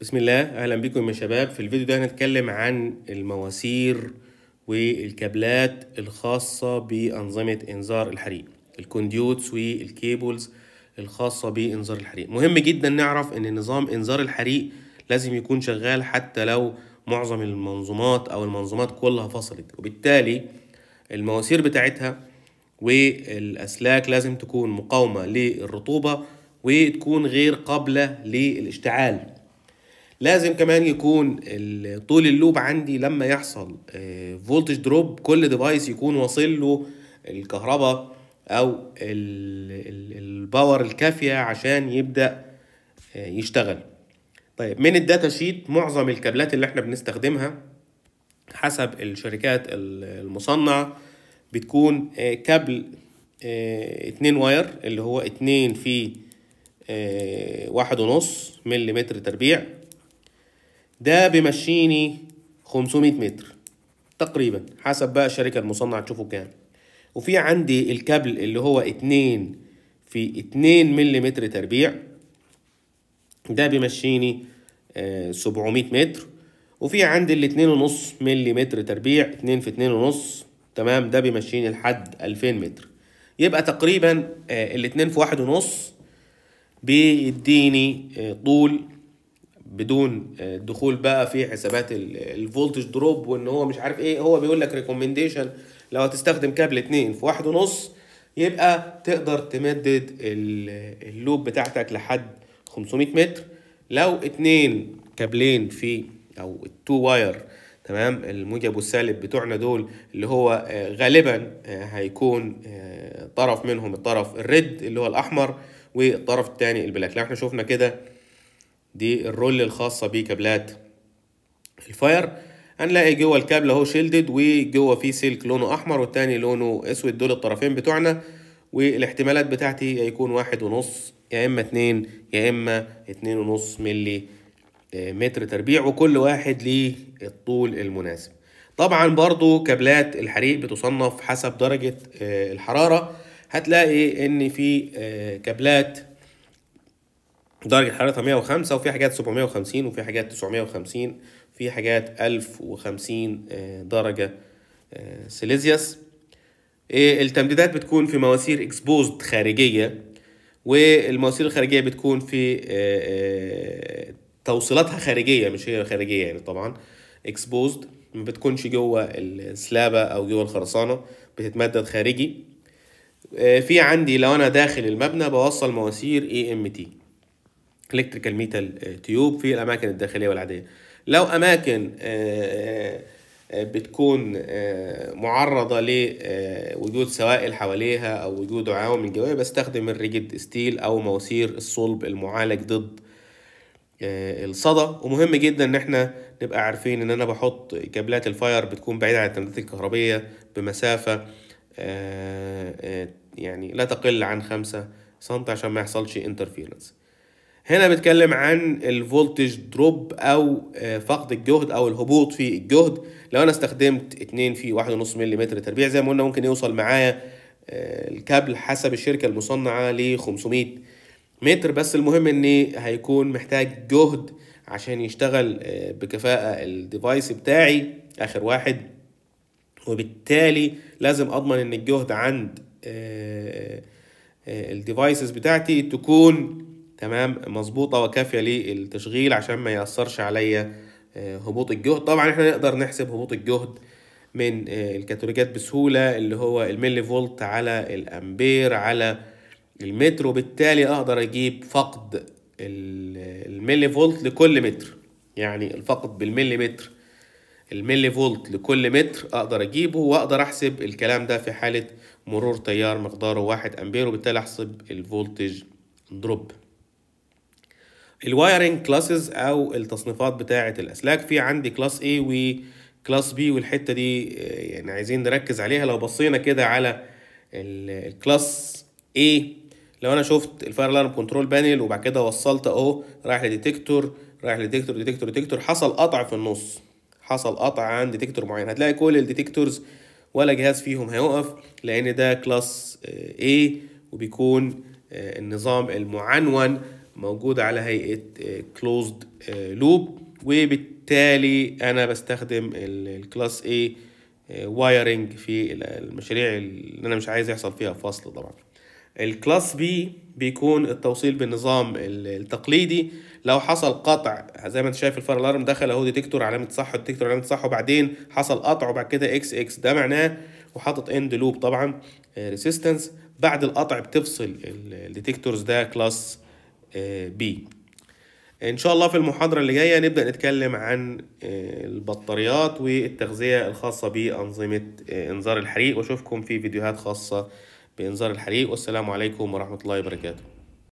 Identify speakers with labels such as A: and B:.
A: بسم الله اهلا بكم يا شباب في الفيديو ده هنتكلم عن المواسير والكابلات الخاصة بأنظمة إنذار الحريق الكونديوتس والكيبلز الخاصة بإنذار الحريق مهم جدا نعرف إن نظام إنذار الحريق لازم يكون شغال حتى لو معظم المنظومات أو المنظومات كلها فصلت وبالتالي المواسير بتاعتها والأسلاك لازم تكون مقاومة للرطوبة وتكون غير قابلة للاشتعال لازم كمان يكون طول اللوب عندي لما يحصل فولتج آه، دروب كل ديفايس يكون واصل له الكهرباء او الباور الكافيه عشان يبدا آه، يشتغل طيب من الداتا شيت معظم الكابلات اللي احنا بنستخدمها حسب الشركات المصنعه بتكون آه، كابل اتنين واير اللي هو اتنين في واحد ونص مليمتر تربيع ده بمشيني 500 متر تقريبا حسب بقى الشركه المصنعه تشوفوا كام وفي عندي الكابل اللي هو 2 في 2 ملم تربيع ده بيمشيني 700 آه، متر وفي عندي ال 2.5 ملم تربيع 2 في 2.5 تمام ده بيمشيني لحد 2000 متر يبقى تقريبا آه، ال 2 في 1.5 بيديني آه، طول بدون الدخول آه، بقى في حسابات الفولتج دروب وان هو مش عارف ايه هو بيقول لك ريكومنديشن لو هتستخدم كابل اتنين في واحد ونص يبقى تقدر تمدد اللوب بتاعتك لحد 500 متر لو اتنين كابلين في او التو واير تمام الموجب والسالب بتوعنا دول اللي هو آه، غالبا آه، هيكون طرف منهم الطرف الريد اللي هو الاحمر والطرف الثاني البلاك لو احنا شفنا كده دي الرول الخاصة بيه كابلات الفاير هنلاقي جوه الكابل اهو شيلدد وجوه فيه سلك لونه احمر والتاني لونه اسود دول الطرفين بتوعنا والاحتمالات بتاعتي هيكون واحد ونص يا اما اتنين يا اما اتنين ونص ملي آه، متر تربيع وكل واحد ليه الطول المناسب طبعا برضو كابلات الحريق بتصنف حسب درجة آه، الحرارة هتلاقي ان في آه، كابلات درجة حرارتها 105 وفي حاجات 750 وفي حاجات 950 في حاجات 1050 آه، درجة آه، سيليزيوس إيه، التمديدات بتكون في مواسير اكسبوزد خارجية والمواسير الخارجية بتكون في آه، توصيلاتها خارجية مش هي خارجية يعني طبعا اكسبوزد ما بتكونش جوه السلابة او جوه الخرسانة بتتمدد خارجي في عندي لو انا داخل المبنى بوصل مواسير اي ام تي الكتريكال ميتال تيوب في الاماكن الداخليه والعاديه لو اماكن آه، آه، آه، بتكون معرضة لوجود سوائل حواليها أو وجود عوامل جوية بستخدم الريجيد ستيل أو مواسير الصلب المعالج ضد الصدى ومهم جدا ان احنا نبقى عارفين ان انا بحط كابلات الفاير بتكون بعيدة عن التمديدات الكهربية بمسافة يعني لا تقل عن خمسة سنتي عشان ما يحصلش انترفيرنس هنا بتكلم عن الفولتج دروب او آه، فقد الجهد او الهبوط في الجهد لو انا استخدمت 2 في 1.5 ملم تربيع زي ما قلنا ممكن يوصل معايا آه، الكابل حسب الشركه المصنعه ل 500 متر بس المهم ان هيكون محتاج جهد عشان يشتغل آه، بكفاءه الديفايس بتاعي اخر واحد وبالتالي لازم اضمن ان الجهد عند الديفايسز بتاعتي تكون تمام مظبوطه وكافيه للتشغيل عشان ما ياثرش عليا آه، هبوط الجهد طبعا احنا نقدر نحسب هبوط الجهد من آه، الكاتالوجات بسهوله اللي هو الملي فولت على الامبير على المتر وبالتالي اقدر اجيب فقد الملي فولت لكل متر يعني الفقد بالملي متر الملي فولت لكل متر اقدر اجيبه واقدر احسب الكلام ده في حاله مرور تيار مقداره واحد امبير وبالتالي احسب الفولتج دروب الوايرنج كلاسز او التصنيفات بتاعه الاسلاك في عندي كلاس A وكلاس B والحته دي آه، يعني عايزين نركز عليها لو بصينا كده على الكلاس A لو انا شفت الفاير الارم كنترول بانل وبعد كده وصلت اهو رايح لديتكتور رايح لديتكتور ديتكتور ديتكتور حصل قطع في النص حصل قطع عند ديتكتور معين هتلاقي كل الديتكتورز ولا جهاز فيهم هيقف لان ده كلاس آه، A وبيكون آه، النظام المعنون موجودة على هيئة آه، closed آه، loop وبالتالي أنا بستخدم الكلاس A وايرنج آه، في المشاريع اللي أنا مش عايز يحصل فيها فصل طبعا الكلاس B بيكون التوصيل بالنظام التقليدي لو حصل قطع زي ما انت شايف الفار الارم دخل اهو ديتكتور علامه صح ديتكتور علامه صح وبعدين حصل قطع وبعد كده اكس اكس ده معناه وحاطط اند لوب طبعا ريسيستنس بعد القطع بتفصل الديتكتورز ده كلاس بي آه، ان شاء الله في المحاضره اللي جايه نبدا نتكلم عن آه، البطاريات والتغذيه الخاصه بانظمه آه، انذار الحريق واشوفكم في فيديوهات خاصه بانذار الحريق والسلام عليكم ورحمه الله وبركاته